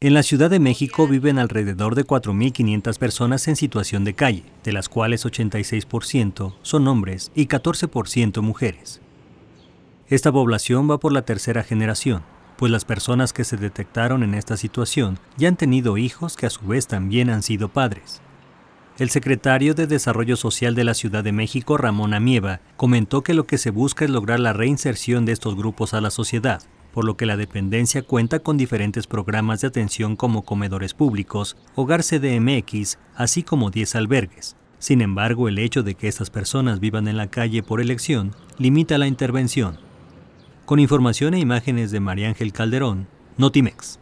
En la Ciudad de México viven alrededor de 4.500 personas en situación de calle, de las cuales 86% son hombres y 14% mujeres. Esta población va por la tercera generación, pues las personas que se detectaron en esta situación ya han tenido hijos que a su vez también han sido padres. El secretario de Desarrollo Social de la Ciudad de México, Ramón Amieva, comentó que lo que se busca es lograr la reinserción de estos grupos a la sociedad, por lo que la dependencia cuenta con diferentes programas de atención como comedores públicos, hogar CDMX, así como 10 albergues. Sin embargo, el hecho de que estas personas vivan en la calle por elección limita la intervención. Con información e imágenes de María Ángel Calderón, Notimex.